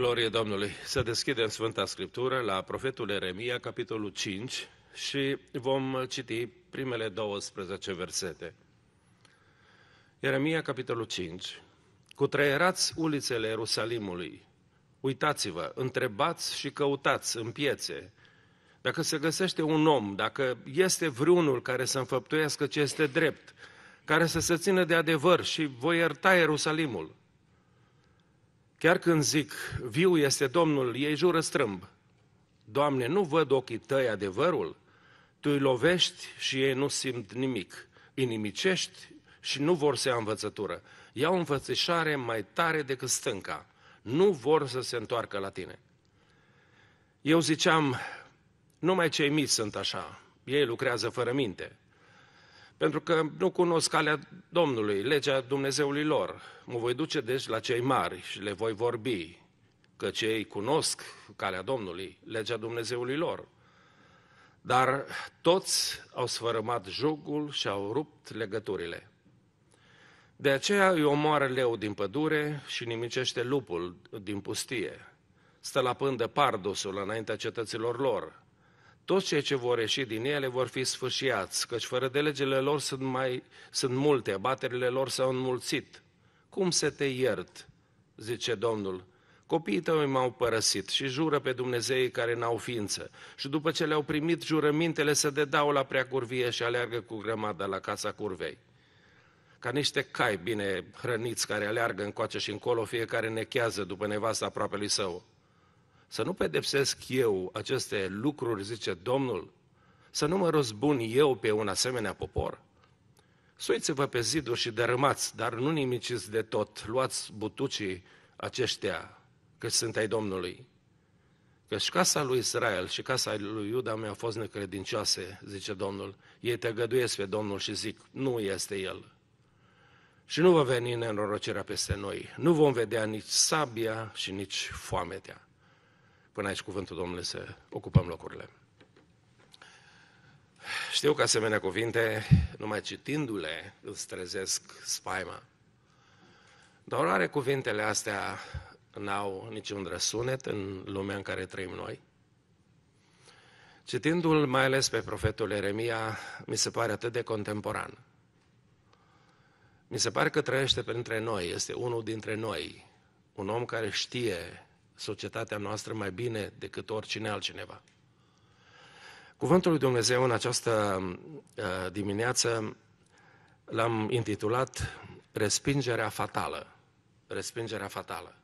Glorie Domnului! Să deschidem Sfânta Scriptură la profetul Eremia, capitolul 5, și vom citi primele 12 versete. Eremia, capitolul 5. Cutreierați ulițele Ierusalimului. Uitați-vă, întrebați și căutați în piețe. Dacă se găsește un om, dacă este vreunul care să înfăptuiască ce este drept, care să se țină de adevăr și voi ierta Ierusalimul – Chiar când zic, viu este Domnul, ei jură strâmb. Doamne, nu văd ochii tăi adevărul? Tu îi lovești și ei nu simt nimic. Inimicești și nu vor să ia învățătură. Iau înfățișare mai tare decât stânca. Nu vor să se întoarcă la tine. Eu ziceam, numai cei mici sunt așa. Ei lucrează fără minte pentru că nu cunosc calea Domnului, legea Dumnezeului lor. Mă voi duce deci la cei mari și le voi vorbi, că cei cunosc calea Domnului, legea Dumnezeului lor. Dar toți au sfărâmat jugul și au rupt legăturile. De aceea îi omoară leu din pădure și nimicește lupul din pustie. Stă la pândă pardosul înaintea cetăților lor toți cei ce vor ieși din ele vor fi sfârșiați, căci fără de legele lor sunt, mai, sunt multe, baterile lor s-au înmulțit. Cum să te iert, zice Domnul, Copiii tăi m-au părăsit și jură pe Dumnezeii care n-au ființă. Și după ce le-au primit jurămintele, se dedau la prea curvie și aleargă cu grămada la casa curvei. Ca niște cai bine hrăniți care aleargă încoace și încolo, fiecare nechează după nevasta aproape lui său. Să nu pedepsesc eu aceste lucruri, zice Domnul, să nu mă răzbun eu pe un asemenea popor. Suiți-vă pe ziduri și dărâmați, dar nu nimiciți de tot, luați butucii aceștia, că sunt ai Domnului. Căci casa lui Israel și casa lui Iuda mi-au fost necredincioase, zice Domnul. Ei te găduiesc pe Domnul și zic, nu este El. Și nu va veni nenorocirea peste noi. Nu vom vedea nici sabia și nici foametea până aici cuvântul Domnului să ocupăm locurile. Știu că asemenea cuvinte, numai citindu-le, îți trezesc spaima. Dar oare cuvintele astea n-au niciun răsunet în lumea în care trăim noi? Citindu-l mai ales pe profetul Eremia, mi se pare atât de contemporan. Mi se pare că trăiește printre noi, este unul dintre noi, un om care știe societatea noastră mai bine decât oricine altcineva. Cuvântul lui Dumnezeu în această uh, dimineață l-am intitulat Respingerea fatală. Respingerea fatală.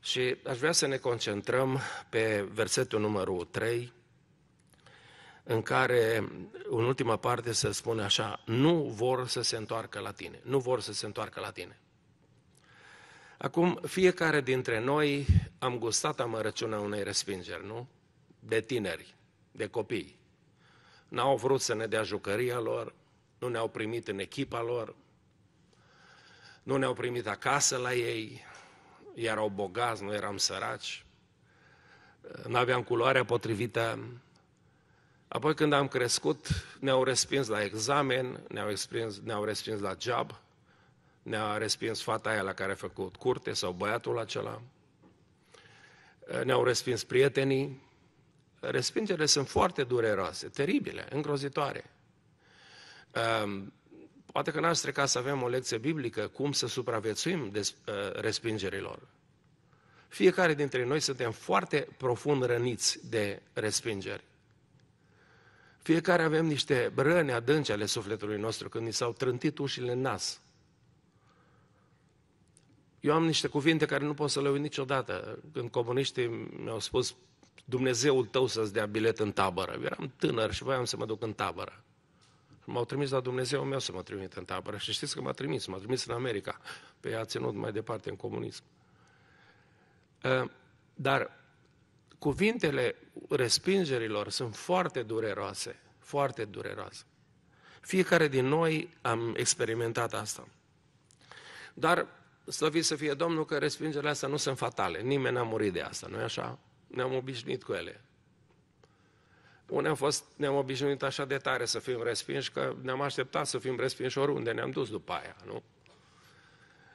Și aș vrea să ne concentrăm pe versetul numărul 3, în care, în ultima parte, se spune așa, nu vor să se întoarcă la tine, nu vor să se întoarcă la tine. Acum, fiecare dintre noi am gustat amărăciunea unei respingeri, nu? De tineri, de copii. N-au vrut să ne dea jucăria lor, nu ne-au primit în echipa lor, nu ne-au primit acasă la ei, erau bogați, nu eram săraci, nu aveam culoarea potrivită. Apoi când am crescut, ne-au respins la examen, ne-au respins, ne respins la job, ne-a respins fata aia la care a făcut curte sau băiatul acela, ne-au respins prietenii. Respingerile sunt foarte dureroase, teribile, îngrozitoare. Ehm, poate că n-aș strica să avem o lecție biblică cum să supraviețuim des, eh, respingerilor. Fiecare dintre noi suntem foarte profund răniți de respingeri. Fiecare avem niște răni adânci ale sufletului nostru când ni s-au trântit ușile în nas eu am niște cuvinte care nu pot să le uit niciodată. Când comuniștii mi-au spus Dumnezeul tău să-ți dea bilet în tabără. Eu eram tânăr și voiam să mă duc în tabără. M-au trimis la Dumnezeu meu să mă trimit în tabără. Și știți că m-a trimis, m-a trimis în America. Pe ea a ținut mai departe în comunism. Ă, dar cuvintele respingerilor sunt foarte dureroase, foarte dureroase. Fiecare din noi am experimentat asta. Dar Slăvit să fie Domnul că respingerile astea nu sunt fatale. Nimeni n-a murit de asta, nu-i așa? Ne-am obișnuit cu ele. Unii am fost, ne-am obișnuit așa de tare să fim respinși, că ne-am așteptat să fim respinși oriunde ne-am dus după aia, nu?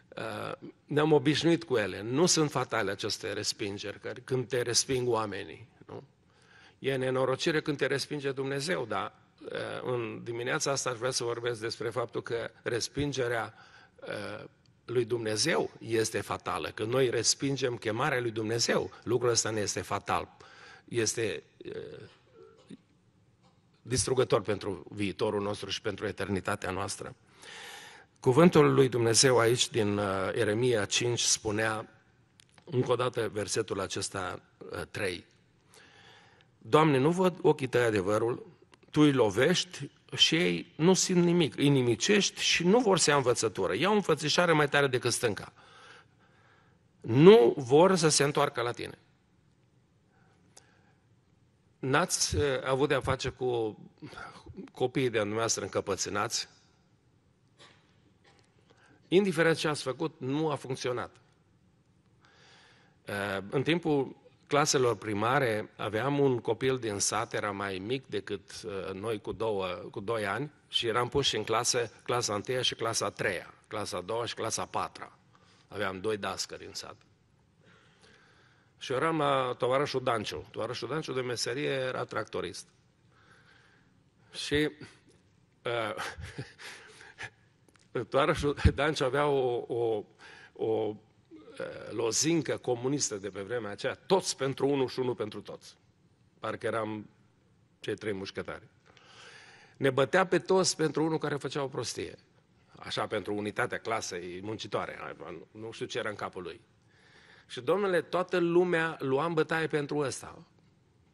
Uh, ne-am obișnuit cu ele. Nu sunt fatale aceste respingeri, că când te resping oamenii, nu? E nenorocire când te respinge Dumnezeu, dar uh, în dimineața asta aș vrea să vorbesc despre faptul că respingerea uh, lui Dumnezeu este fatală, că noi respingem chemarea lui Dumnezeu. Lucrul ăsta nu este fatal, este eh, distrugător pentru viitorul nostru și pentru eternitatea noastră. Cuvântul lui Dumnezeu aici din eh, Eremia 5 spunea, încă o dată versetul acesta 3, eh, Doamne, nu văd ochii tăi adevărul, tu îi lovești și ei nu simt nimic, îi nimicești și nu vor să ia învățătură. Iau înfățișare mai tare decât stânca. Nu vor să se întoarcă la tine. N-ați uh, avut de-a face cu copiii de-a dumneavoastră încăpățânați? Indiferent ce ați făcut, nu a funcționat. Uh, în timpul claselor primare aveam un copil din sat, era mai mic decât uh, noi cu, două, cu doi ani și eram puși în clase, clasa 1 și clasa 3, clasa 2 și clasa 4. Aveam doi dascări în sat. Și eram la tovarășul Danciu. Tovarășul Danciu de meserie era tractorist. Și uh, tovarășul Danciu avea o, o, o Eh, lozincă comunistă de pe vremea aceea, toți pentru unul și unul pentru toți. Parcă eram cei trei mușcătari. Ne bătea pe toți pentru unul care făcea o prostie. Așa, pentru unitatea clasei muncitoare. Nu știu ce era în capul lui. Și, domnule, toată lumea luam bătaie pentru ăsta.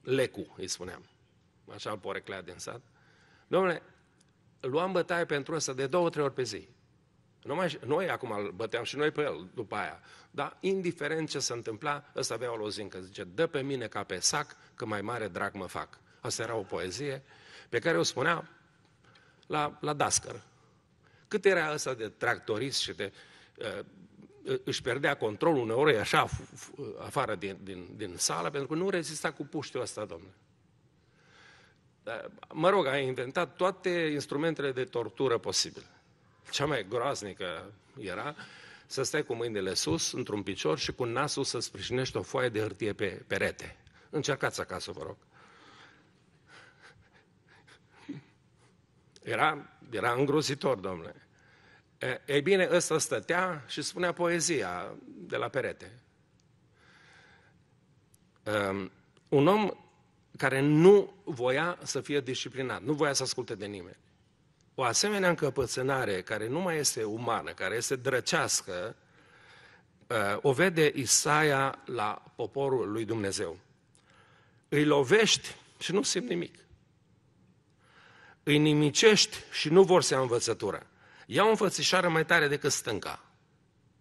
Lecu, îi spuneam. Așa îl poreclea din sat. Domnule, luam bătaie pentru ăsta de două, trei ori pe zi. Numai, noi acum îl băteam și noi pe el după aia. Dar indiferent ce se întâmpla, ăsta avea o lozincă. Zice, dă pe mine ca pe sac, că mai mare drag mă fac. Asta era o poezie pe care o spunea la, la dascăr. Cât era ăsta de tractorist și de... Uh, își pierdea controlul uneori așa afară din, din, din sală, pentru că nu rezista cu puștiul ăsta, domnule. Mă rog, a inventat toate instrumentele de tortură posibile cea mai groaznică era să stai cu mâinile sus, într-un picior și cu nasul să sprijinești o foaie de hârtie pe perete. Încercați acasă, vă rog. Era, era îngrozitor, domnule. Ei bine, ăsta stătea și spunea poezia de la perete. Um, un om care nu voia să fie disciplinat, nu voia să asculte de nimeni. O asemenea încăpățânare care nu mai este umană, care este drăcească, uh, o vede Isaia la poporul lui Dumnezeu. Îi lovești și nu simt nimic. Îi nimicești și nu vor să ia învățătură. Ia o înfățișare mai tare decât stânca.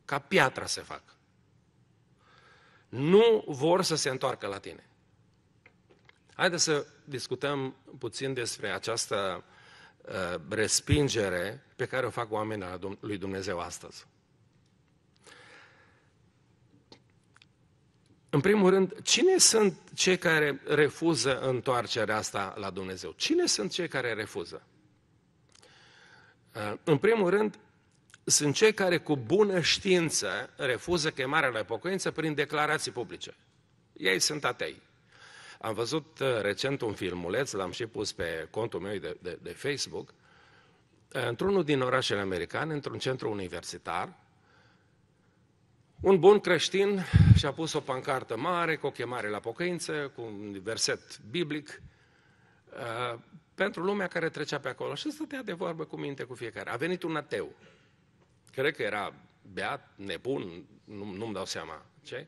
Ca piatra se fac. Nu vor să se întoarcă la tine. Haideți să discutăm puțin despre această uh, Uh, respingere pe care o fac oamenii lui Dumnezeu astăzi. În primul rând, cine sunt cei care refuză întoarcerea asta la Dumnezeu? Cine sunt cei care refuză? Uh, în primul rând, sunt cei care cu bună știință refuză chemarea la pocăință prin declarații publice. Ei sunt atei. Am văzut uh, recent un filmuleț, l-am și pus pe contul meu de, de, de Facebook, uh, într-unul din orașele americane, într-un centru universitar, un bun creștin și-a pus o pancartă mare cu o chemare la pocăință, cu un verset biblic, uh, pentru lumea care trecea pe acolo și stătea de vorbă cu minte cu fiecare. A venit un ateu, cred că era beat, nebun, nu, nu-mi dau seama ce,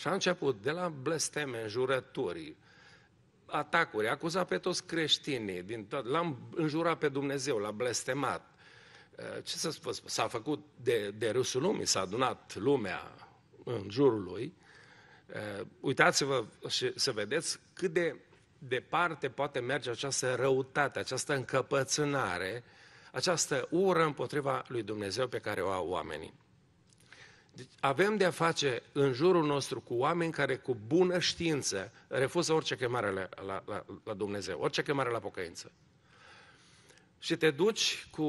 și a început de la blesteme, înjurături, atacuri, a acuzat pe toți creștinii, din toate, l-am înjurat pe Dumnezeu, l-a blestemat. Eh, ce să spun, s-a făcut de, de râsul lumii, s-a adunat lumea în jurul lui. Eh, uitați-vă și să vedeți cât de departe poate merge această răutate, această încăpățânare, această ură împotriva lui Dumnezeu pe care o au oamenii. Deci, avem de-a face în jurul nostru cu oameni care cu bună știință refuză orice chemare la, la, la, la Dumnezeu, orice chemare la pocăință. Și te duci cu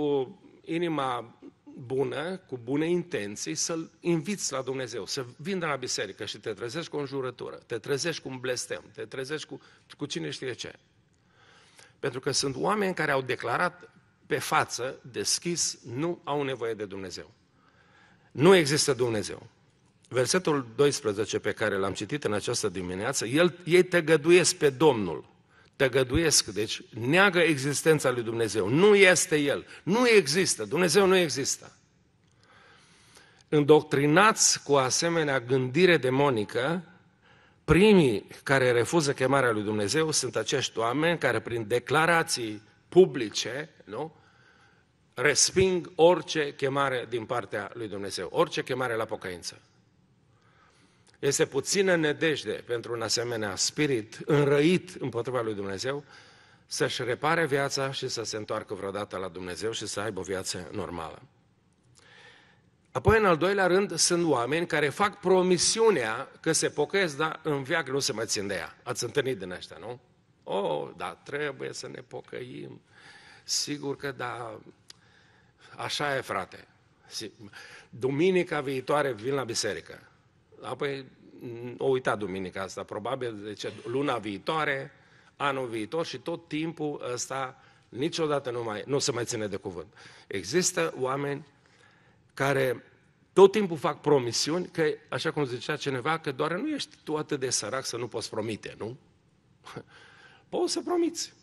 inima bună, cu bune intenții, să-L inviți la Dumnezeu, să vină la biserică și te trezești cu o înjurătură, te trezești cu un blestem, te trezești cu, cu cine știe ce. Pentru că sunt oameni care au declarat pe față, deschis, nu au nevoie de Dumnezeu. Nu există Dumnezeu. Versetul 12 pe care l-am citit în această dimineață, el, ei tăgăduiesc pe Domnul. Tăgăduiesc, deci neagă existența lui Dumnezeu. Nu este El. Nu există. Dumnezeu nu există. Îndoctrinați cu asemenea gândire demonică, primii care refuză chemarea lui Dumnezeu sunt acești oameni care prin declarații publice, nu? resping orice chemare din partea lui Dumnezeu, orice chemare la pocăință. Este puțină nedejde pentru un asemenea spirit înrăit împotriva lui Dumnezeu să-și repare viața și să se întoarcă vreodată la Dumnezeu și să aibă o viață normală. Apoi, în al doilea rând, sunt oameni care fac promisiunea că se pocăiesc, dar în viac nu se mai țin de ea. Ați întâlnit din ăștia, nu? Oh, da, trebuie să ne pocăim. Sigur că da, Așa e, frate. Duminica viitoare vin la biserică. Apoi mm, o uita duminica asta, probabil, ce? luna viitoare, anul viitor și tot timpul ăsta niciodată nu, mai, nu se mai ține de cuvânt. Există oameni care tot timpul fac promisiuni, că, așa cum zicea cineva, că doar nu ești tu atât de sărac să nu poți promite, nu? Poți să promiți.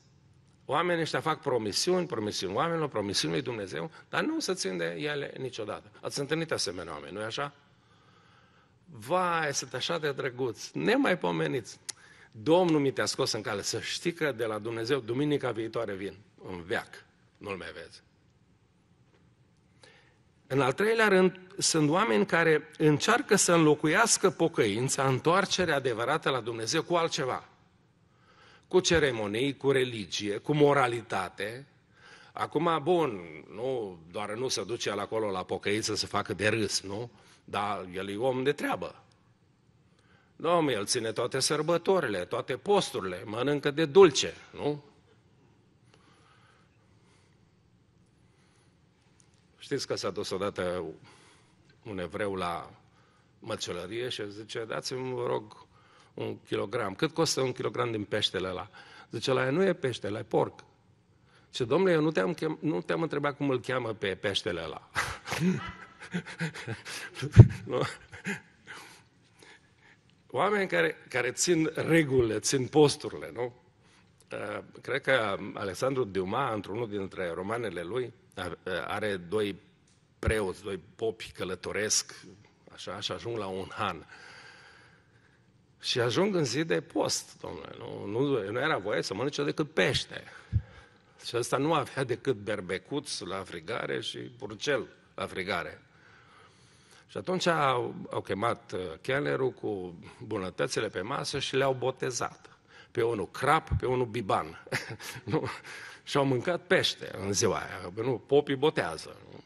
Oamenii ăștia fac promisiuni, promisiuni oamenilor, promisiuni lui Dumnezeu, dar nu se țin de ele niciodată. Ați întâlnit asemenea oameni, nu-i așa? Vai, sunt așa de drăguți, nemaipomeniți. Domnul mi te-a scos în cale. Să știi că de la Dumnezeu, duminica viitoare vin, în veac, nu-l mai vezi. În al treilea rând, sunt oameni care încearcă să înlocuiască pocăința, întoarcerea adevărată la Dumnezeu cu altceva cu ceremonii, cu religie, cu moralitate. Acum, bun, nu, doar nu se duce el acolo la pocăiță să facă de râs, nu? Dar el e om de treabă. Domnul, el ține toate sărbătorile, toate posturile, mănâncă de dulce, nu? Știți că s-a dus odată un evreu la măcelărie și zice, dați-mi, vă rog, un kilogram. Cât costă un kilogram din peștele ăla? Zice, la nu e pește, la e porc. Și domnule, eu nu te-am, chem, nu te-am întrebat cum îl cheamă pe peștele ăla. nu? Oameni care, care țin regulile, țin posturile, nu? Uh, cred că Alexandru Diuma, într-unul dintre romanele lui, uh, are doi preoți, doi popi călătoresc, așa, și ajung la un han. Și ajung în zi de post, domnule. Nu, nu, nu era voie să mănânce decât pește. Și ăsta nu avea decât berbecuț la frigare și purcel la frigare. Și atunci au, au chemat uh, chelnerul cu bunătățile pe masă și le-au botezat. Pe unul crap, pe unul biban. nu? Și au mâncat pește în ziua aia. Nu, popii botează. Nu?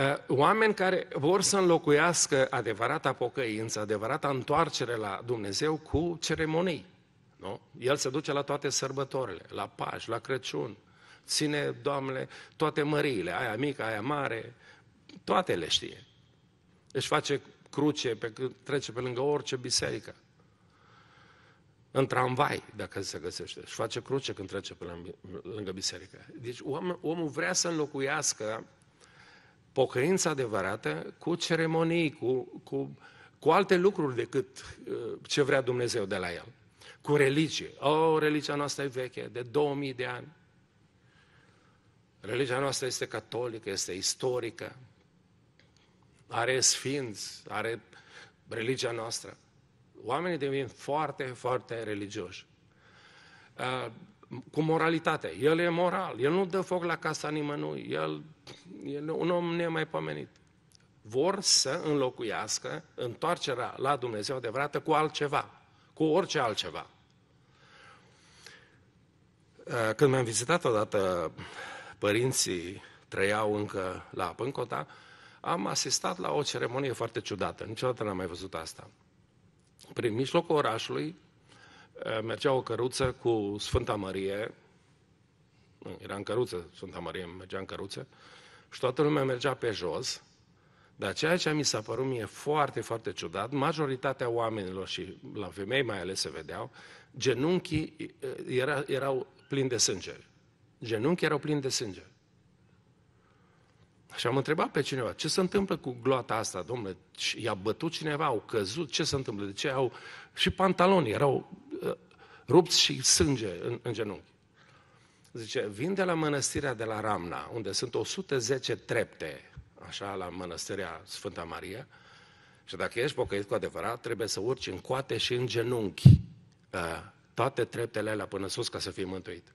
Eh, oameni care vor să înlocuiască adevărata pocăință, adevărata întoarcere la Dumnezeu cu ceremonii. Nu? El se duce la toate sărbătorile, la Paș, la Crăciun, ține, Doamne, toate măriile, aia mică, aia mare, toate le știe. Își face cruce, pe, trece pe lângă orice biserică. În tramvai, dacă se găsește. Își face cruce când trece pe lângă biserică. Deci om, omul vrea să înlocuiască pocăință adevărată cu ceremonii, cu, cu, cu alte lucruri decât uh, ce vrea Dumnezeu de la el. Cu religie. O, oh, religia noastră e veche, de 2000 de ani. Religia noastră este catolică, este istorică, are sfinți, are religia noastră. Oamenii devin foarte, foarte religioși. Uh, cu moralitatea. El e moral, el nu dă foc la casa nimănui, el, el e un om nemaipomenit. Vor să înlocuiască întoarcerea la Dumnezeu adevărată cu altceva, cu orice altceva. Uh, când mi-am vizitat odată părinții trăiau încă la Pâncota, am asistat la o ceremonie foarte ciudată. Niciodată n-am mai văzut asta. Prin mijlocul orașului, Eh, mergea o căruță cu Sfânta Mărie, nu, era în căruță, Sfânta Mărie mergea în căruță, și toată lumea mergea pe jos, dar ceea ce mi s-a părut mie foarte, foarte ciudat, majoritatea oamenilor și la femei mai ales se vedeau, genunchii eh, era, erau plini de sânge. Genunchii erau plini de sânge. Și am întrebat pe cineva, ce se întâmplă cu gloata asta, domnule? I-a bătut cineva, au căzut, ce se întâmplă? De ce au... Și pantalonii erau rupți și sânge în, în genunchi. Zice, vin de la mănăstirea de la Ramna, unde sunt 110 trepte, așa, la mănăstirea Sfânta Maria, și dacă ești pocăit cu adevărat, trebuie să urci în coate și în genunchi uh, toate treptele alea până sus ca să fii mântuit.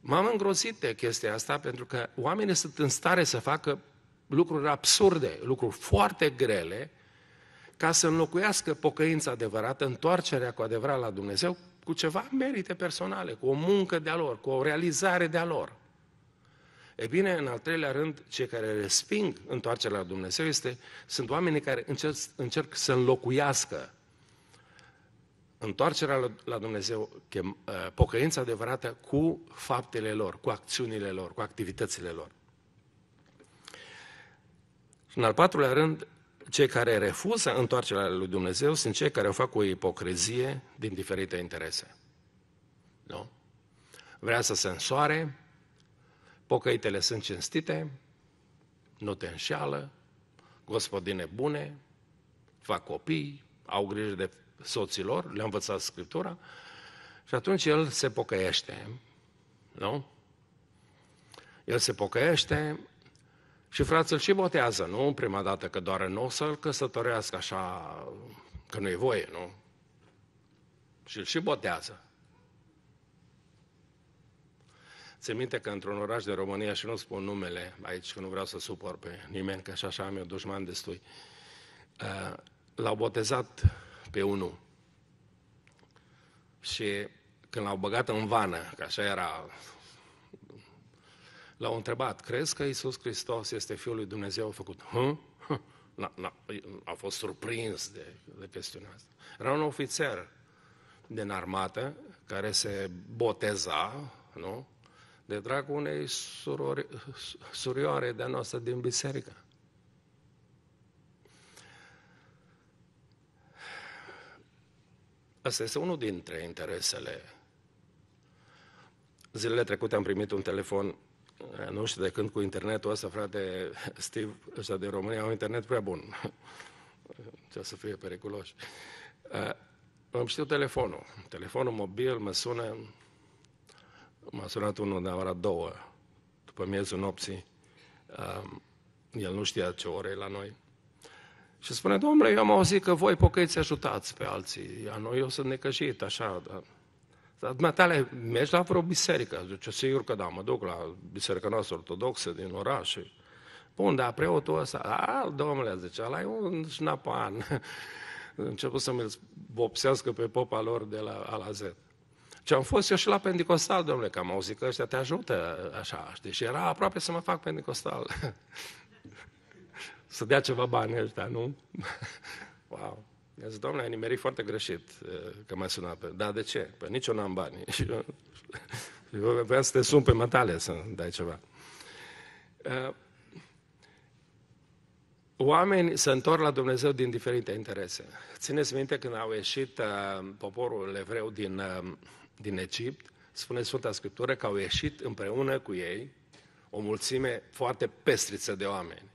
M-am îngrozit de chestia asta pentru că oamenii sunt în stare să facă lucruri absurde, lucruri foarte grele, ca să înlocuiască pocăința adevărată, întoarcerea cu adevărat la Dumnezeu, cu ceva merite personale, cu o muncă de-a lor, cu o realizare de-a lor. E bine, în al treilea rând, cei care resping întoarcerea la Dumnezeu este, sunt oamenii care încerc, încerc să înlocuiască întoarcerea la Dumnezeu, chem, uh, pocăința adevărată, cu faptele lor, cu acțiunile lor, cu activitățile lor. în al patrulea rând, cei care refuză întoarcerea lui Dumnezeu sunt cei care o fac cu ipocrizie din diferite interese. Nu? Vrea să se însoare, pocăitele sunt cinstite, nu te înșeală, gospodine bune, fac copii, au grijă de soților, le-a învățat Scriptura, și atunci el se pocăiește, nu? El se pocăiește, și frații îl și botează, nu? În prima dată, că doar nu o să-l căsătorească așa, că nu e voie, nu? Și îl și botează. Ți minte că într-un oraș de România, și nu spun numele aici, că nu vreau să supor pe nimeni, că așa am eu dușman destui, uh, l-au botezat pe unul. Și când l-au băgat în vană, că așa era L-au întrebat, crezi că Isus Hristos este Fiul lui Dumnezeu? A făcut, hă? Na, na, a fost surprins de, de chestiunea asta. Era un ofițer din armată care se boteza, nu? De dragul unei surori, surioare de-a noastră din biserică. Asta este unul dintre interesele. Zilele trecute am primit un telefon Eh, nu știu, de când cu internetul ăsta, frate, Steve, ăsta de România, au internet prea bun. Ce să fie periculoși. Eh, îmi știu telefonul. Telefonul mobil mă sună, m-a sunat unul de ora două, după miezul nopții. Eh, el nu știa ce ore e la noi. Și spune, domnule, eu am auzit că voi pocăiți ajutați pe alții. Eu, eu sunt necășit, așa, dar Dumneatale, mergi la vreo biserică? Zice, sigur că da, mă duc la biserica noastră ortodoxă din oraș. Și... Bun, dar preotul ăsta, a, domnule, zice, ăla e un șnapan. Început să-mi vopsească pe popa lor de la A la Z. Ce am fost eu și la pentecostal, domnule, că am auzit că ăștia te ajută, așa, știi, și era aproape să mă fac pentecostal. să dea ceva bani ăștia, nu? wow! Mi-a zis, domnule, ai nimerit foarte greșit uh, că m-ai sunat. Pe... Da, de ce? Păi nici eu n-am bani. Și eu, vreau să te sun pe mătale să dai ceva. Uh, oameni se întorc la Dumnezeu din diferite interese. Țineți minte când au ieșit uh, poporul evreu din, din Egipt, spune Sfânta Scriptură că au ieșit împreună cu ei o mulțime foarte pestriță de oameni.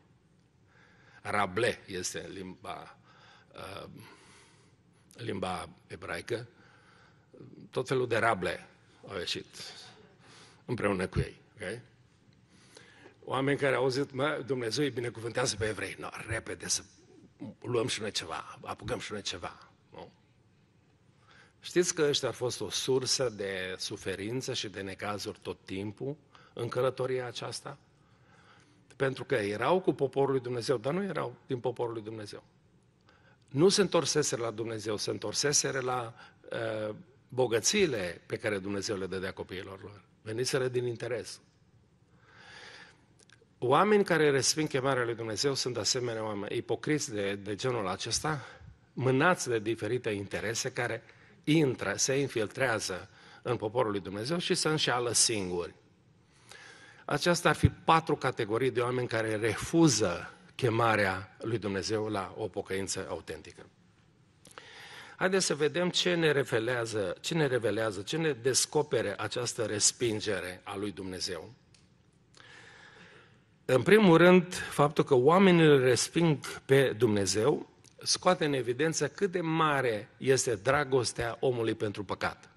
Rable este în limba Uh, limba ebraică, tot felul de rable au ieșit împreună cu ei. Okay? Oameni care au zis, mă, Dumnezeu îi binecuvântează pe evrei. No, repede să luăm și noi ceva, apucăm și noi ceva. Nu? Știți că ăștia a fost o sursă de suferință și de necazuri tot timpul în călătoria aceasta? Pentru că erau cu poporul lui Dumnezeu, dar nu erau din poporul lui Dumnezeu nu se întorsese la Dumnezeu, se întorsese la uh, bogățiile pe care Dumnezeu le dădea copiilor lor. Veniseră din interes. Oameni care resping chemarea lui Dumnezeu sunt asemenea oameni ipocriți de, de genul acesta, mânați de diferite interese care intră, se infiltrează în poporul lui Dumnezeu și se înșeală singuri. Aceasta ar fi patru categorii de oameni care refuză chemarea lui Dumnezeu la o pocăință autentică. Haideți să vedem ce ne revelează, ce ne revelează, ce ne descopere această respingere a lui Dumnezeu. În primul rând, faptul că oamenii îl resping pe Dumnezeu scoate în evidență cât de mare este dragostea omului pentru păcat.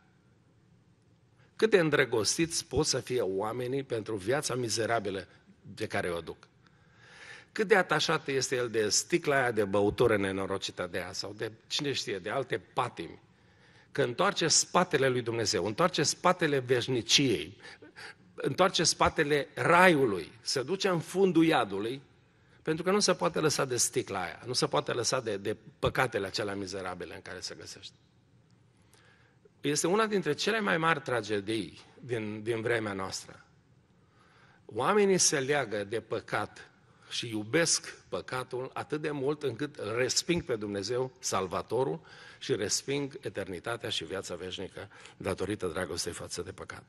Cât de îndrăgostiți pot să fie oamenii pentru viața mizerabilă de care o duc. Cât de atașat este el de sticla aia de băutură nenorocită de ea sau de cine știe, de alte patimi. Că întoarce spatele lui Dumnezeu, întoarce spatele veșniciei, întoarce spatele raiului, se duce în fundul iadului, pentru că nu se poate lăsa de sticla aia, nu se poate lăsa de, de păcatele acelea mizerabile în care se găsește. Este una dintre cele mai mari tragedii din, din vremea noastră. Oamenii se leagă de păcat și iubesc păcatul atât de mult încât resping pe Dumnezeu, Salvatorul, și resping eternitatea și viața veșnică datorită dragostei față de păcat.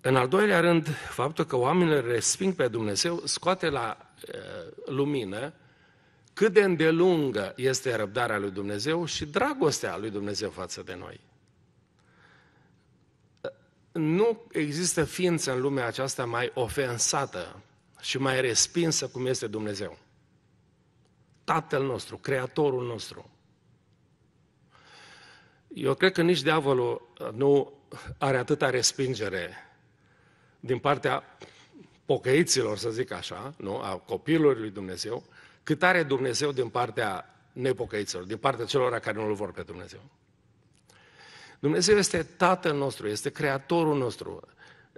În al doilea rând, faptul că oamenii resping pe Dumnezeu scoate la e, lumină cât de îndelungă este răbdarea lui Dumnezeu și dragostea lui Dumnezeu față de noi. Nu există ființă în lumea aceasta mai ofensată și mai respinsă cum este Dumnezeu. Tatăl nostru, Creatorul nostru. Eu cred că nici diavolul uh, nu are atâta respingere din partea pocăiților, să zic așa, nu? a copilului lui Dumnezeu, cât are Dumnezeu din partea nepocăiților, din partea celor care nu-L vor pe Dumnezeu. Dumnezeu este Tatăl nostru, este Creatorul nostru,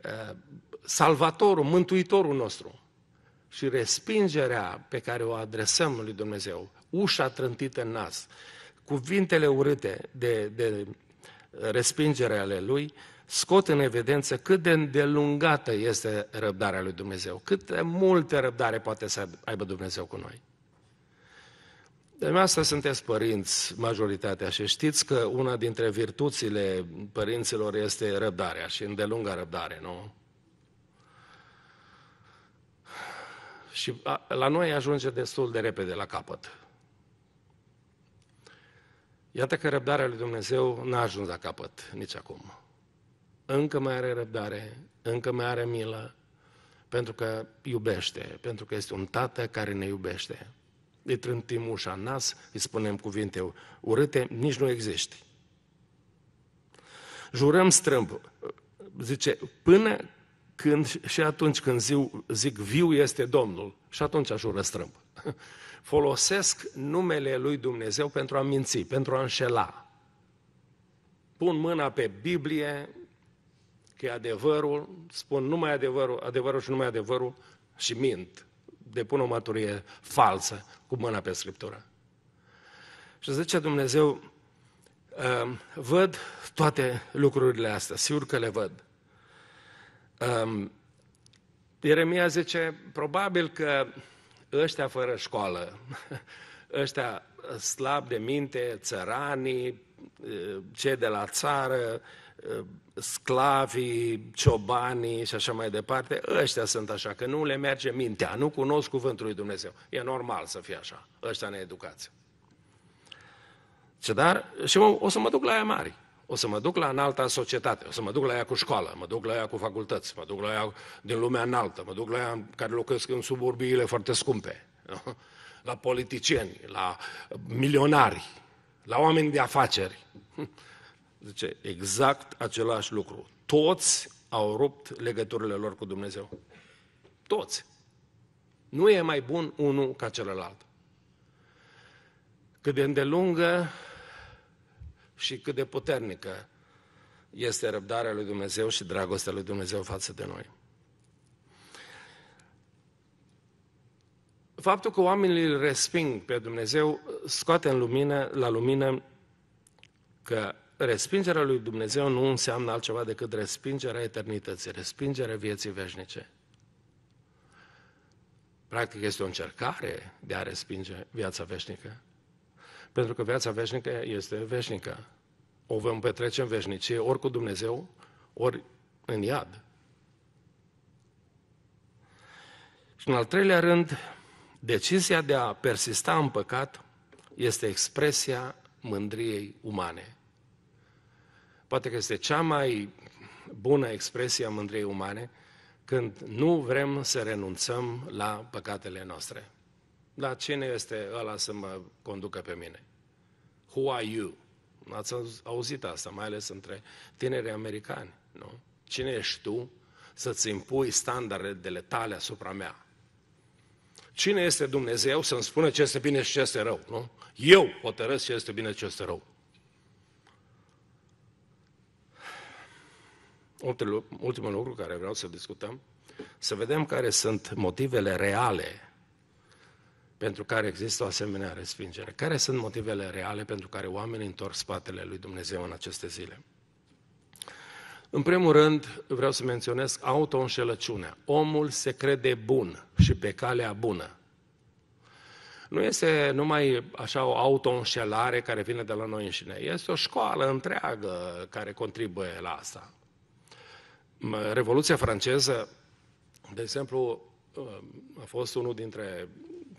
uh, Salvatorul, Mântuitorul nostru și respingerea pe care o adresăm lui Dumnezeu, ușa trântită în nas, cuvintele urâte de, de respingere ale Lui, scot în evidență cât de îndelungată este răbdarea lui Dumnezeu, cât de multă răbdare poate să aibă Dumnezeu cu noi. De asta sunteți părinți, majoritatea, și știți că una dintre virtuțile părinților este răbdarea și îndelunga răbdare, nu? și la noi ajunge destul de repede la capăt. Iată că răbdarea lui Dumnezeu n-a ajuns la capăt nici acum. Încă mai are răbdare, încă mai are milă, pentru că iubește, pentru că este un tată care ne iubește. Îi trântim ușa în nas, îi spunem cuvinte urâte, nici nu existi. Jurăm strâmb, zice, până când, și atunci când ziu, zic viu este Domnul, și atunci aș răstrâmb. Folosesc numele lui Dumnezeu pentru a minți, pentru a înșela. Pun mâna pe Biblie, că e adevărul, spun numai adevărul, adevărul și numai adevărul și mint. Depun o mărturie falsă cu mâna pe Scriptură. Și zice Dumnezeu, ehm, văd toate lucrurile astea, sigur că le văd. Um, Ieremia zice, probabil că ăștia fără școală, ăștia slabi de minte, țăranii, cei de la țară, sclavii, ciobanii și așa mai departe, ăștia sunt așa, că nu le merge mintea, nu cunosc cuvântul lui Dumnezeu. E normal să fie așa, ăștia ne educați. Ce dar, și o, o să mă duc la aia mari. O să mă duc la înalta societate, o să mă duc la ea cu școală, mă duc la ea cu facultăți, mă duc la ea din lumea înaltă, mă duc la ea care locuiesc în suburbiile foarte scumpe, nu? la politicieni, la milionari, la oameni de afaceri. Zice, exact același lucru. Toți au rupt legăturile lor cu Dumnezeu. Toți. Nu e mai bun unul ca celălalt. Cât de îndelungă și cât de puternică este răbdarea lui Dumnezeu și dragostea lui Dumnezeu față de noi. Faptul că oamenii îl resping pe Dumnezeu scoate în lumină, la lumină că respingerea lui Dumnezeu nu înseamnă altceva decât respingerea eternității, respingerea vieții veșnice. Practic este o încercare de a respinge viața veșnică. Pentru că viața veșnică este veșnică. O vom petrece în veșnicie, ori cu Dumnezeu, ori în iad. Și în al treilea rând, decizia de a persista în păcat este expresia mândriei umane. Poate că este cea mai bună expresie a mândriei umane când nu vrem să renunțăm la păcatele noastre. Dar cine este ăla să mă conducă pe mine? Who are you? Ați auzit asta, mai ales între tinerii americani, nu? Cine ești tu să-ți impui standardele tale asupra mea? Cine este Dumnezeu să-mi spună ce este bine și ce este rău, nu? Eu hotărăsc ce este bine și ce este rău. Ultimul lucru care vreau să discutăm, să vedem care sunt motivele reale pentru care există o asemenea respingere? Care sunt motivele reale pentru care oamenii întorc spatele lui Dumnezeu în aceste zile? În primul rând, vreau să menționez autoînșelăciunea. Omul se crede bun și pe calea bună. Nu este numai așa o autoînșelare care vine de la noi înșine. Este o școală întreagă care contribuie la asta. Revoluția franceză, de exemplu, uh, a fost unul dintre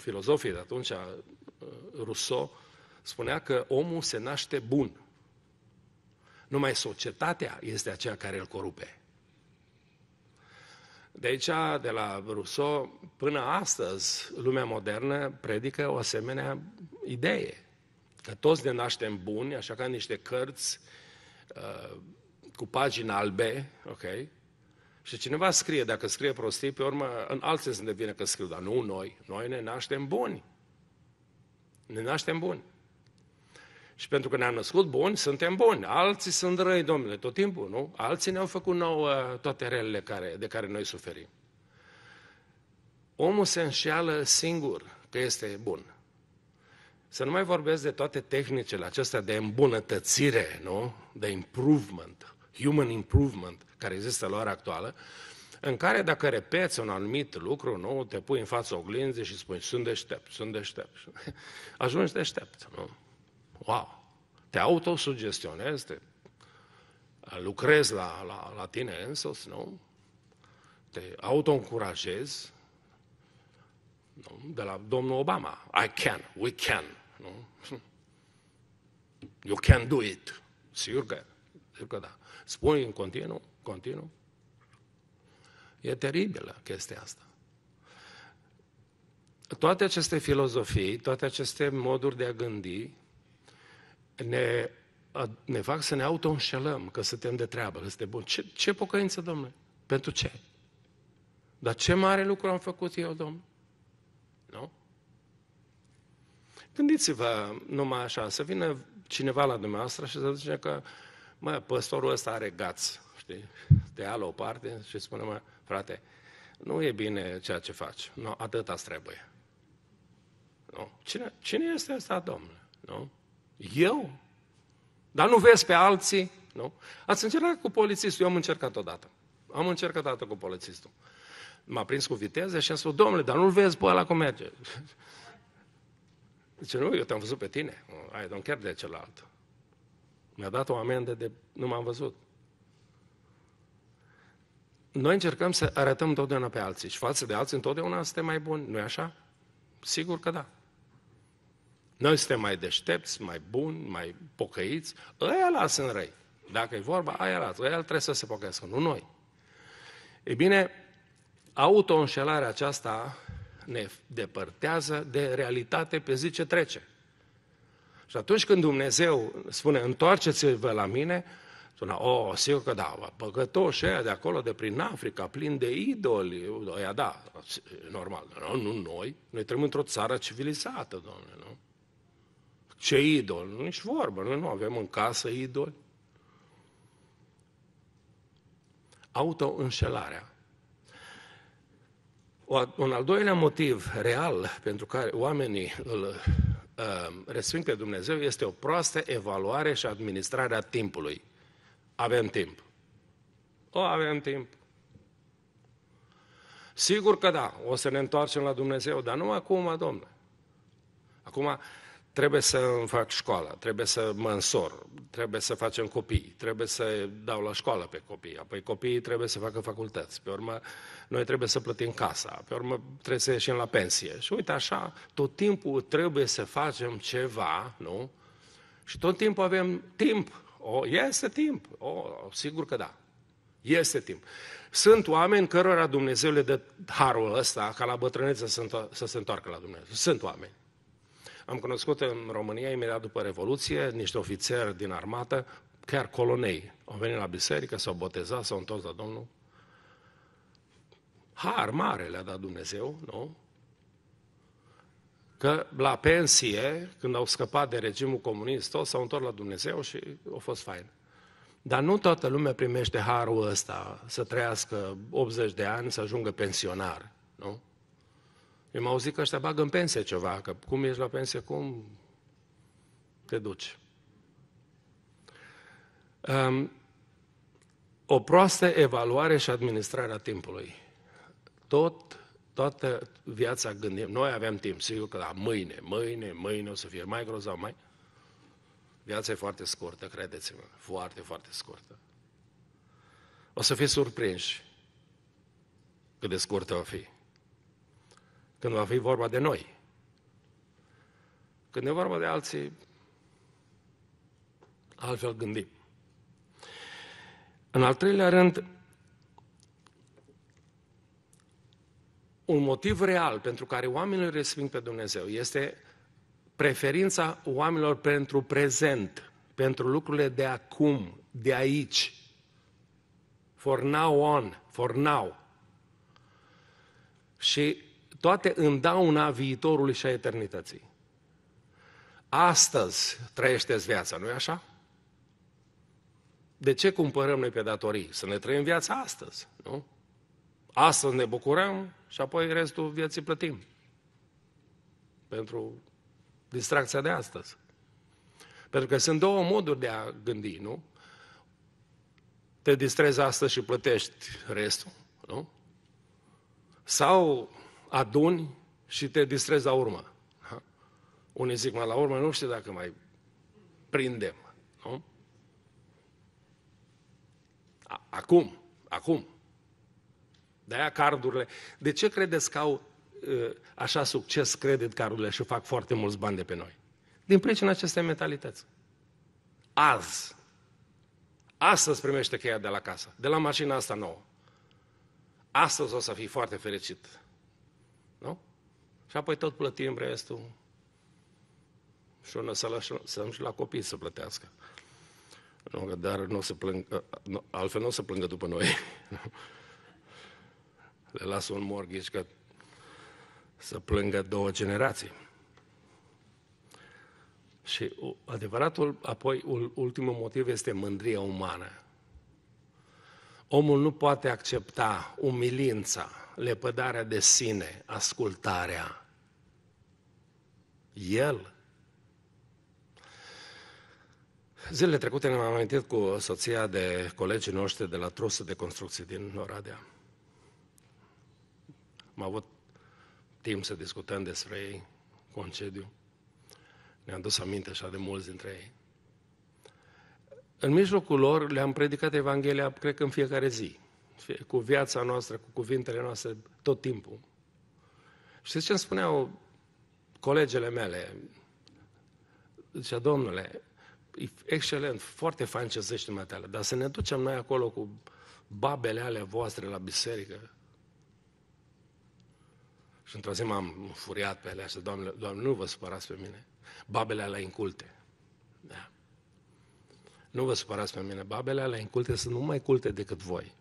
filozofii de atunci, uh, Rousseau, spunea că omul se naște bun. Numai societatea este aceea care îl corupe. De aici, de la Rousseau, până astăzi, lumea modernă predică o asemenea idee. Că toți ne naștem buni, așa ca niște cărți uh, cu pagini albe, ok? Și cineva scrie, dacă scrie prostii, pe urmă în alții se devine că scriu, dar nu noi. Noi ne naștem buni. Ne naștem buni. Și pentru că ne-am născut buni, suntem buni. Alții sunt răi, domnule, tot timpul, nu? Alții ne-au făcut nouă toate relele care, de care noi suferim. Omul se înșeală singur că este bun. Să nu mai vorbesc de toate tehnicile acestea de îmbunătățire, nu? De improvement human improvement care există la ora actuală, în care dacă repeți un anumit lucru nou, te pui în fața oglinzii și spui, sunt deștept, sunt deștept. Ajungi deștept, nu? Wow! Te autosugestionezi, te lucrezi la, la, la tine însuți, nu? Te autoîncurajezi, nu? De la domnul Obama, I can, we can, nu? You can do it. Sigur că, sigur că da spui în continuu, continuu. E teribilă chestia asta. Toate aceste filozofii, toate aceste moduri de a gândi ne, ne fac să ne auto-înșelăm, că suntem de treabă, că suntem buni. Ce, ce pocăință, domnule? Pentru ce? Dar ce mare lucru am făcut eu, domnule? Nu? Gândiți-vă numai așa, să vină cineva la dumneavoastră și să zice că uh, mă, păstorul ăsta are gaț, știi? Te ia la o parte și spune, mă, frate, nu e bine ceea ce faci, nu, atâta trebuie. Nu? Cine, cine este ăsta, domnule? Nu? Eu? Dar nu vezi pe alții? Nu? Ați încercat cu polițistul, eu am încercat odată. Am încercat odată cu polițistul. M-a prins cu viteză și am spus, domnule, dar nu-l vezi pe ăla cum merge. Zice, nu, eu te-am văzut pe tine. I don't care de celălalt. Mi-a dat o amendă de nu m-am văzut. Noi încercăm să arătăm întotdeauna pe alții și față de alții întotdeauna suntem mai buni, nu-i așa? Sigur că da. Noi suntem mai deștepți, mai buni, mai pocăiți, ăia lasă în răi. Dacă e vorba, aia lasă, aia trebuie să se pocăiască, nu noi. E bine, auto-înșelarea aceasta ne depărtează de realitate pe zi ce trece. Și atunci când Dumnezeu spune, întoarceți-vă la mine, spune, o, oh, sigur că da, păcătoși ăia de acolo, de prin Africa, plin de idoli, ăia da, normal. Nu, nu noi, noi trăim într-o țară civilizată, domnule, nu? Ce idol? Nici vorbă, noi nu avem în casă idoli. Autoînșelarea. Un al doilea motiv real pentru care oamenii îl Ehm, resping pe Dumnezeu este o proastă evaluare și administrare a timpului. Avem timp. O, avem timp. Sigur că da, o să ne întoarcem la Dumnezeu, dar nu acum, domnule. Acum, Trebuie să îmi fac școala, trebuie să mă însor, trebuie să facem copii, trebuie să dau la școală pe copii, apoi copiii trebuie să facă facultăți, pe urmă noi trebuie să plătim casa, pe urmă trebuie să ieșim la pensie. Și uite așa, tot timpul trebuie să facem ceva, nu? Și tot timpul avem timp. O, este timp. O, sigur că da. Este timp. Sunt oameni cărora Dumnezeu le dă harul ăsta ca la bătrânețe să se întoarcă la Dumnezeu. Sunt oameni. Am cunoscut în România, imediat după Revoluție, niște ofițeri din armată, chiar colonei. Au venit la biserică, s-au botezat, s-au întors la Domnul. Har mare le-a dat Dumnezeu, nu? Că la pensie, când au scăpat de regimul comunist, toți s-au întors la Dumnezeu și a fost fain. Dar nu toată lumea primește harul ăsta, să trăiască 80 de ani, să ajungă pensionar, nu? Eu m zis că ăștia bagă în pensie ceva, că cum ești la pensie, cum te duci. Um, o proastă evaluare și administrarea timpului. Tot, toată viața gândim, noi avem timp, sigur că da, mâine, mâine, mâine o să fie mai grozav, mai... Viața e foarte scurtă, credeți-mă, foarte, foarte scurtă. O să fiți surprinși cât de scurtă va fi când va fi vorba de noi. Când e vorba de alții, altfel gândim. În al treilea rând, un motiv real pentru care oamenii resping pe Dumnezeu este preferința oamenilor pentru prezent, pentru lucrurile de acum, de aici. For now on, for now. Și toate în dauna viitorului și a eternității. Astăzi trăiește-ți viața, nu-i așa? De ce cumpărăm noi pe datorii? Să ne trăim viața astăzi, nu? Astăzi ne bucurăm și apoi restul vieții plătim. Pentru distracția de astăzi. Pentru că sunt două moduri de a gândi, nu? Te distrezi astăzi și plătești restul, nu? Sau aduni și te distrezi la urmă. Ha? Unii zic, mai la urmă nu știu dacă mai prindem. Nu? Acum, acum. De-aia cardurile. De ce credeți că au ă, așa succes credit cardurile și fac foarte mulți bani de pe noi? Din pricina acestei mentalități. Azi. Astăzi primește cheia de la casă, de la mașina asta nouă. Astăzi o să fii foarte fericit. Și apoi tot plătim restul. Și o să lăsăm și la copii să plătească. Nu, dar nu o să plângă, altfel nu o să plângă după noi. Le las un morghiș că să plângă două generații. Și adevăratul, apoi, ultimul motiv este mândria umană. Omul nu poate accepta umilința, lepădarea de sine, ascultarea. El. Zilele trecute ne-am amintit cu soția de colegii noștri de la trusă de construcții din Oradea. Am avut timp să discutăm despre ei, concediu. Ne-am dus aminte așa de mulți dintre ei. În mijlocul lor le-am predicat Evanghelia, cred că în fiecare zi, cu viața noastră, cu cuvintele noastre, tot timpul. Și ce îmi spuneau colegele mele? Zicea, domnule, e excelent, foarte fain ce zici dumneavoastră, dar să ne ducem noi acolo cu babele ale voastre la biserică. Și într-o zi m-am furiat pe ele și doamne, doamne, nu vă supărați pe mine. Babele alea inculte. Da. Nu vă supărați pe mine, babele alea inculte sunt numai mai culte decât voi.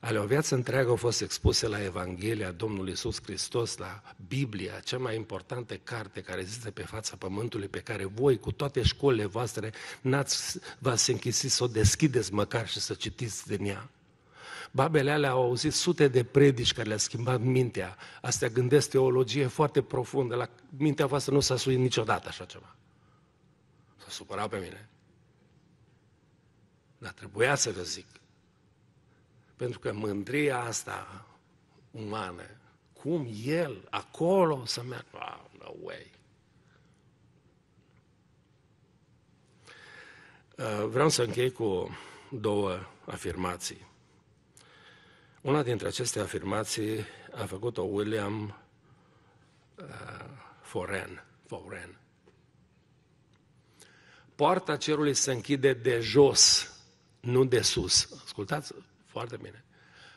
Ale o viață întreagă au fost expuse la Evanghelia Domnului Iisus Hristos, la Biblia, cea mai importantă carte care există pe fața pământului, pe care voi, cu toate școlile voastre, n-ați, v-ați închisit să o deschideți măcar și să citiți din ea. Babele alea au auzit sute de predici care le-a schimbat mintea. Astea gândesc teologie foarte profundă. La mintea voastră nu s-a suit niciodată așa ceva. S-a supărat pe mine. Dar trebuia să vă zic. Pentru că mândria asta umană, cum el acolo să meargă, oh, no way. Uh, vreau să închei cu două afirmații. Una dintre aceste afirmații a făcut-o William uh, Foren. Foren. Poarta cerului se închide de jos nu de sus. Ascultați foarte bine.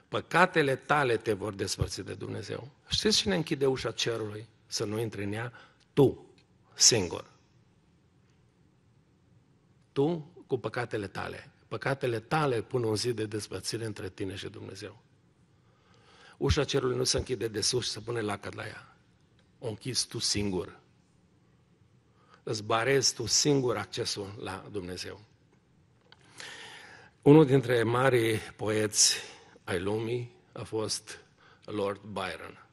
Păcatele tale te vor despărți de Dumnezeu. Știți cine închide ușa cerului să nu intri în ea? Tu, singur. Tu cu păcatele tale. Păcatele tale pun un zid de despărțire între tine și Dumnezeu. Ușa cerului nu se închide de sus și se pune lacăt la ea. O închizi tu singur. Îți barezi tu singur accesul la Dumnezeu. Unul dintre marii poeți ai lumii a fost Lord Byron.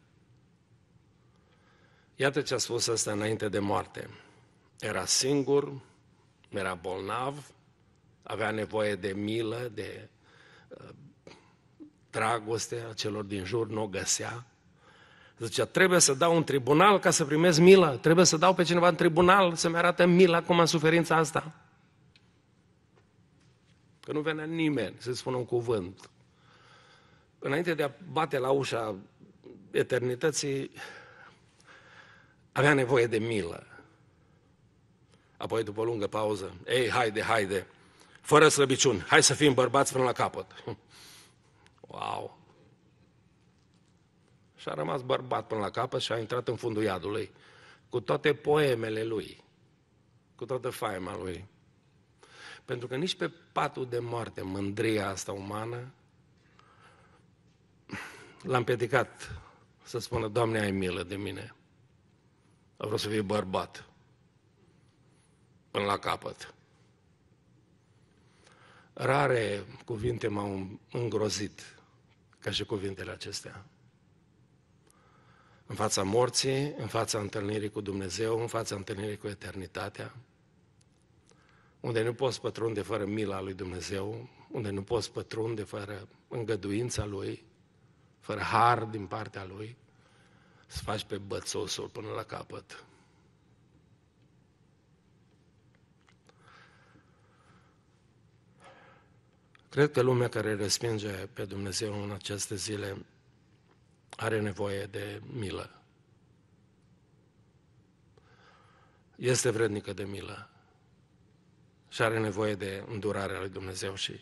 Iată ce a spus asta înainte de moarte. Era singur, era bolnav, avea nevoie de milă, de uh, dragoste a celor din jur, nu o găsea. Zicea, trebuie să dau un tribunal ca să primez milă, trebuie să dau pe cineva în tribunal să-mi arate mila cum în suferința asta. Că nu venea nimeni să spună un cuvânt. Înainte de a bate la ușa eternității, avea nevoie de milă. Apoi, după o lungă pauză, ei, haide, haide, fără slăbiciuni, hai să fim bărbați până la capăt. Wow! Și a rămas bărbat până la capăt și a intrat în fundul iadului, cu toate poemele lui, cu toată faima lui. Pentru că nici pe patul de moarte mândria asta umană l am împiedicat să spună, Doamne, ai milă de mine. A vrut să fie bărbat până la capăt. Rare cuvinte m-au îngrozit ca și cuvintele acestea. În fața morții, în fața întâlnirii cu Dumnezeu, în fața întâlnirii cu eternitatea, unde nu poți pătrunde fără mila lui Dumnezeu, unde nu poți pătrunde fără îngăduința Lui, fără har din partea Lui, să faci pe bățosul până la capăt. Cred că lumea care respinge pe Dumnezeu în aceste zile are nevoie de milă. Este vrednică de milă și are nevoie de îndurarea lui Dumnezeu și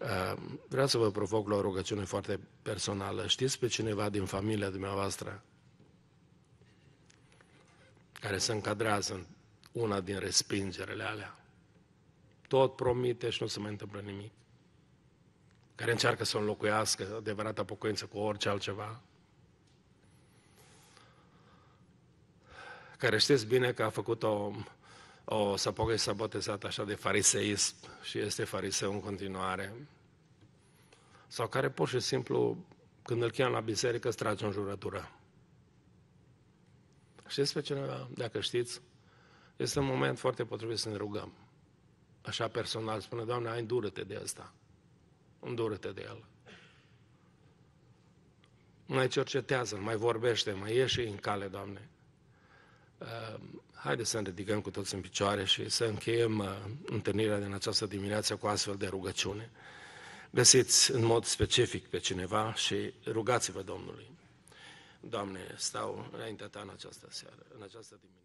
uh, vreau să vă provoc la o rugăciune foarte personală. Știți pe cineva din familia dumneavoastră care se încadrează în una din respingerele alea? Tot promite și nu se mai întâmplă nimic. Care încearcă să înlocuiască adevărata pocăință cu orice altceva, care știți bine că a făcut o o, să că să botezat așa de fariseism și este fariseu în continuare. Sau care pur și simplu, când îl cheam la biserică, îți trage în jurătură. Știți pe cineva, dacă știți, este un moment foarte potrivit să ne rugăm. Așa personal, spune, Doamne, ai îndură-te de asta. Îndură-te de el. Mai cercetează mai vorbește, mai ieși în cale, Doamne. Ehm, Haideți să ne ridicăm cu toți în picioare și să încheiem uh, întâlnirea din această dimineață cu astfel de rugăciune. Găsiți în mod specific pe cineva și rugați-vă Domnului. Doamne, stau înaintea Ta în această seară, în această dimineață.